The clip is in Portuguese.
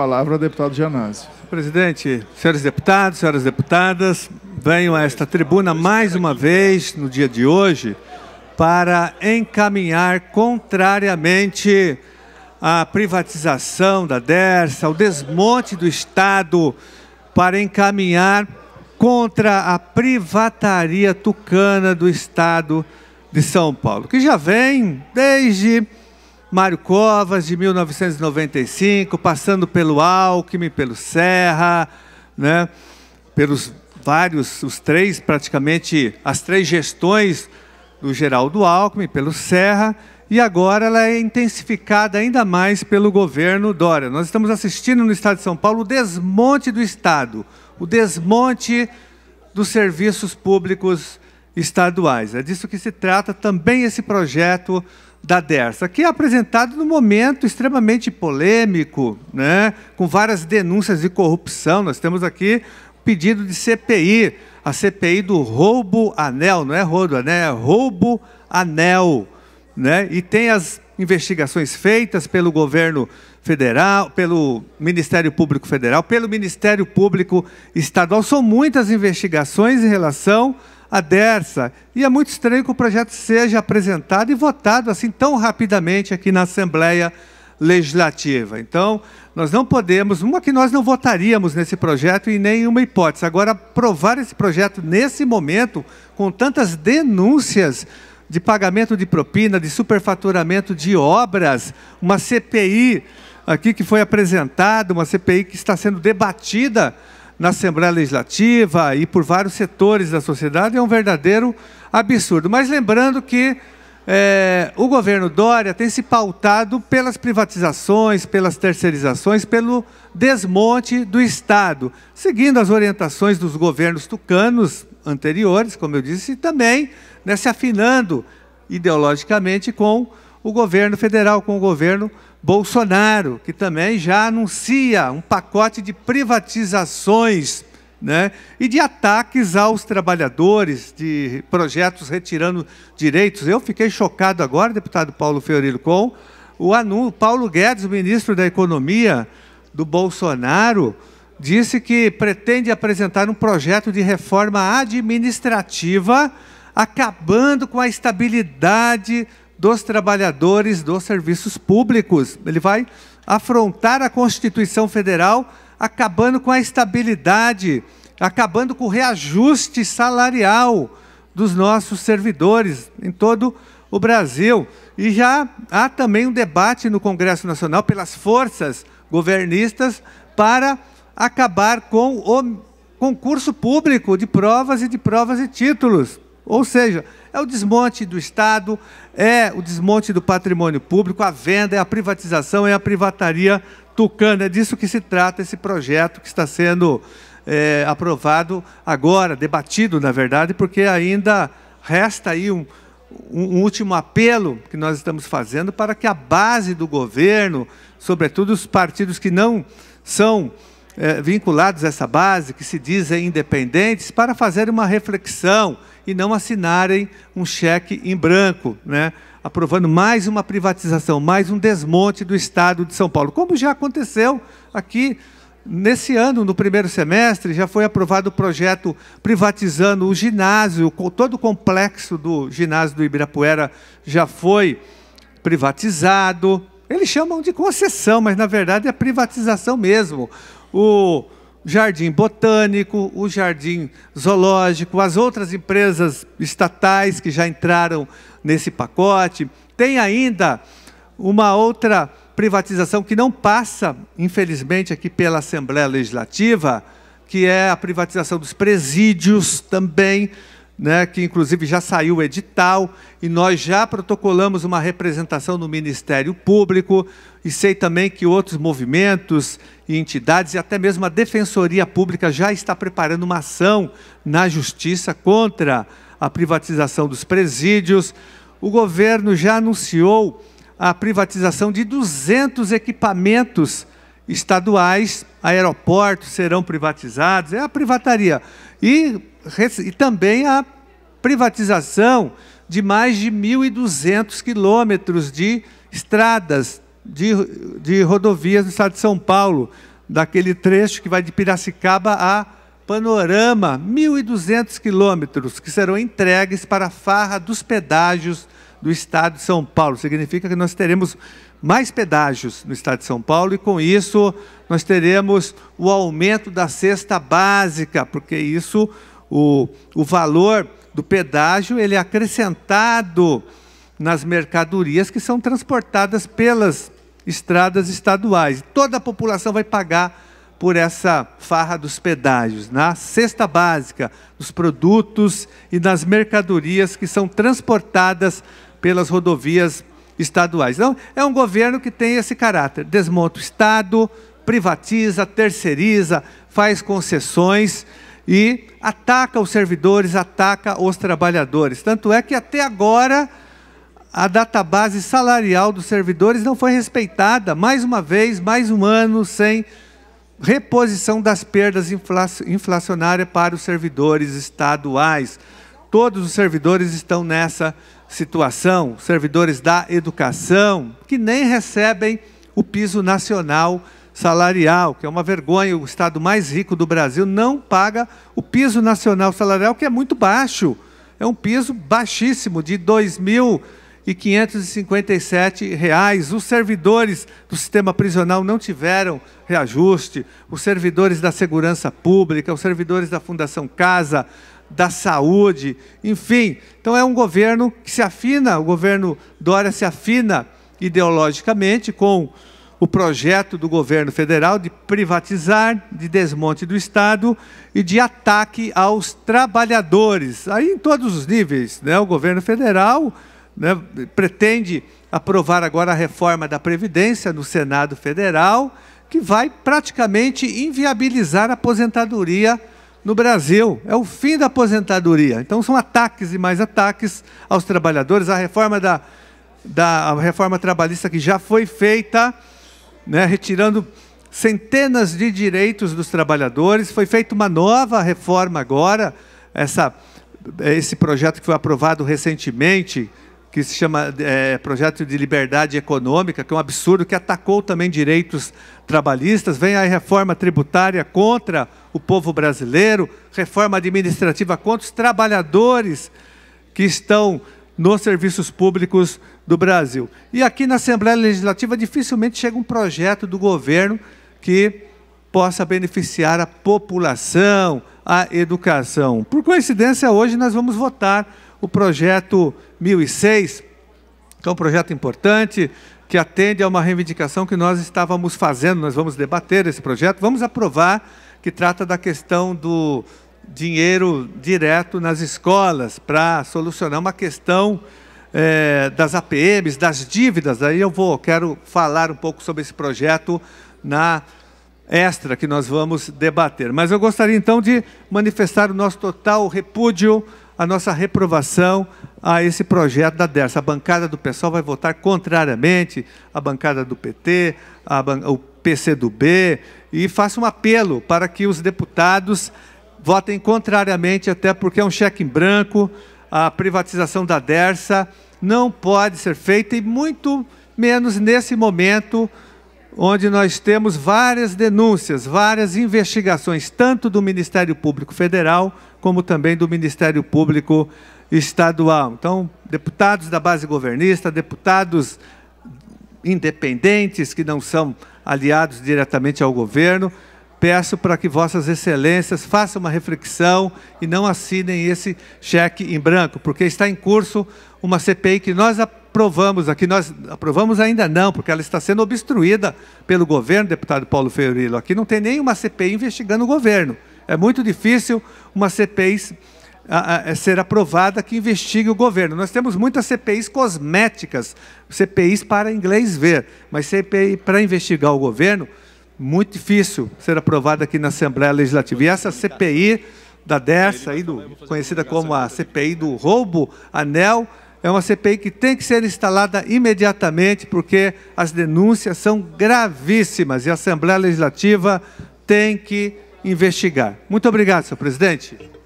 Palavra ao deputado Janazzi. Presidente, senhores deputados, senhoras deputadas, venho a esta tribuna mais uma vez no dia de hoje para encaminhar contrariamente à privatização da Dersa, ao desmonte do Estado para encaminhar contra a privataria tucana do Estado de São Paulo, que já vem desde Mário Covas, de 1995, passando pelo Alckmin, pelo Serra, né? pelos vários, os três, praticamente, as três gestões do Geraldo Alckmin, pelo Serra, e agora ela é intensificada ainda mais pelo governo Dória. Nós estamos assistindo no Estado de São Paulo o desmonte do Estado, o desmonte dos serviços públicos estaduais. É disso que se trata também esse projeto da Dersa, que é apresentado no momento extremamente polêmico, né, com várias denúncias de corrupção. Nós temos aqui pedido de CPI, a CPI do roubo anel, não é rodo anel, né, é roubo anel, né? E tem as investigações feitas pelo governo federal, pelo Ministério Público Federal, pelo Ministério Público Estadual. São muitas investigações em relação a DERSA. E é muito estranho que o projeto seja apresentado e votado assim tão rapidamente aqui na Assembleia Legislativa. Então, nós não podemos, uma que nós não votaríamos nesse projeto em nenhuma hipótese. Agora, aprovar esse projeto nesse momento, com tantas denúncias de pagamento de propina, de superfaturamento de obras, uma CPI aqui que foi apresentada, uma CPI que está sendo debatida na Assembleia Legislativa e por vários setores da sociedade é um verdadeiro absurdo. Mas lembrando que é, o governo Dória tem se pautado pelas privatizações, pelas terceirizações, pelo desmonte do Estado, seguindo as orientações dos governos tucanos anteriores, como eu disse, e também né, se afinando ideologicamente com o governo federal, com o governo Bolsonaro, que também já anuncia um pacote de privatizações né, e de ataques aos trabalhadores, de projetos retirando direitos. Eu fiquei chocado agora, deputado Paulo Fiorilo, com o anúncio. Paulo Guedes, ministro da Economia do Bolsonaro, disse que pretende apresentar um projeto de reforma administrativa acabando com a estabilidade dos trabalhadores dos serviços públicos. Ele vai afrontar a Constituição Federal, acabando com a estabilidade, acabando com o reajuste salarial dos nossos servidores em todo o Brasil. E já há também um debate no Congresso Nacional pelas forças governistas para acabar com o concurso público de provas e de provas e títulos. Ou seja, é o desmonte do Estado, é o desmonte do patrimônio público, a venda, é a privatização, é a privataria tucana. É disso que se trata esse projeto que está sendo é, aprovado agora, debatido, na verdade, porque ainda resta aí um, um último apelo que nós estamos fazendo para que a base do governo, sobretudo os partidos que não são é, vinculados a essa base, que se dizem independentes, para fazer uma reflexão e não assinarem um cheque em branco, né? aprovando mais uma privatização, mais um desmonte do Estado de São Paulo, como já aconteceu aqui Nesse ano, no primeiro semestre, já foi aprovado o projeto privatizando o ginásio, todo o complexo do ginásio do Ibirapuera já foi privatizado. Eles chamam de concessão, mas na verdade é privatização mesmo. O jardim botânico, o jardim zoológico, as outras empresas estatais que já entraram nesse pacote. Tem ainda uma outra privatização que não passa, infelizmente, aqui pela Assembleia Legislativa, que é a privatização dos presídios também né, que inclusive já saiu o edital e nós já protocolamos uma representação no Ministério Público e sei também que outros movimentos e entidades e até mesmo a Defensoria Pública já está preparando uma ação na Justiça contra a privatização dos presídios. O governo já anunciou a privatização de 200 equipamentos estaduais, aeroportos serão privatizados, é a privataria. E e também a privatização de mais de 1.200 quilômetros de estradas, de, de rodovias no estado de São Paulo, daquele trecho que vai de Piracicaba a Panorama, 1.200 quilômetros, que serão entregues para a farra dos pedágios do Estado de São Paulo. Significa que nós teremos mais pedágios no Estado de São Paulo e, com isso, nós teremos o aumento da cesta básica, porque isso o, o valor do pedágio ele é acrescentado nas mercadorias que são transportadas pelas estradas estaduais. Toda a população vai pagar por essa farra dos pedágios, na cesta básica, dos produtos e das mercadorias que são transportadas pelas rodovias estaduais. Então, é um governo que tem esse caráter: desmonta o Estado, privatiza, terceiriza, faz concessões e ataca os servidores, ataca os trabalhadores. Tanto é que até agora a database salarial dos servidores não foi respeitada. Mais uma vez, mais um ano sem reposição das perdas inflacionárias para os servidores estaduais. Todos os servidores estão nessa situação, servidores da educação, que nem recebem o piso nacional salarial, que é uma vergonha, o estado mais rico do Brasil não paga o piso nacional salarial, que é muito baixo. É um piso baixíssimo, de R$ 2.557. Os servidores do sistema prisional não tiveram reajuste, os servidores da segurança pública, os servidores da Fundação Casa, da saúde, enfim. Então é um governo que se afina, o governo Dória se afina ideologicamente com o projeto do governo federal de privatizar, de desmonte do Estado e de ataque aos trabalhadores, aí em todos os níveis. Né? O governo federal né, pretende aprovar agora a reforma da Previdência no Senado Federal, que vai praticamente inviabilizar a aposentadoria no Brasil. É o fim da aposentadoria. Então são ataques e mais ataques aos trabalhadores. A reforma da, da a reforma trabalhista que já foi feita né, retirando centenas de direitos dos trabalhadores. Foi feita uma nova reforma agora, essa, esse projeto que foi aprovado recentemente, que se chama é, Projeto de Liberdade Econômica, que é um absurdo, que atacou também direitos trabalhistas. Vem a reforma tributária contra o povo brasileiro, reforma administrativa contra os trabalhadores que estão nos serviços públicos do Brasil. E aqui na Assembleia Legislativa dificilmente chega um projeto do governo que possa beneficiar a população, a educação. Por coincidência, hoje nós vamos votar o projeto 1006, que é um projeto importante, que atende a uma reivindicação que nós estávamos fazendo. Nós vamos debater esse projeto, vamos aprovar, que trata da questão do dinheiro direto nas escolas para solucionar uma questão é, das APMs, das dívidas. Aí eu vou, quero falar um pouco sobre esse projeto na extra que nós vamos debater. Mas eu gostaria então de manifestar o nosso total repúdio, a nossa reprovação a esse projeto da DERSA. A bancada do pessoal vai votar contrariamente à bancada do PT, a, o PCdoB, e faço um apelo para que os deputados votem contrariamente, até porque é um cheque em branco, a privatização da Dersa não pode ser feita e muito menos nesse momento onde nós temos várias denúncias, várias investigações, tanto do Ministério Público Federal como também do Ministério Público Estadual. Então, deputados da base governista, deputados independentes que não são aliados diretamente ao governo, peço para que Vossas Excelências façam uma reflexão e não assinem esse cheque em branco, porque está em curso uma CPI que nós aprovamos aqui, nós aprovamos ainda não, porque ela está sendo obstruída pelo governo, deputado Paulo Feurilo. Aqui não tem nenhuma CPI investigando o governo. É muito difícil uma CPI é, ser aprovada que investigue o governo. Nós temos muitas CPIs cosméticas, CPIs para inglês ver, mas CPI para investigar o governo muito difícil ser aprovada aqui na Assembleia Legislativa. E essa CPI da dessa aí, do, conhecida como a CPI do roubo anel, é uma CPI que tem que ser instalada imediatamente, porque as denúncias são gravíssimas e a Assembleia Legislativa tem que investigar. Muito obrigado, senhor presidente.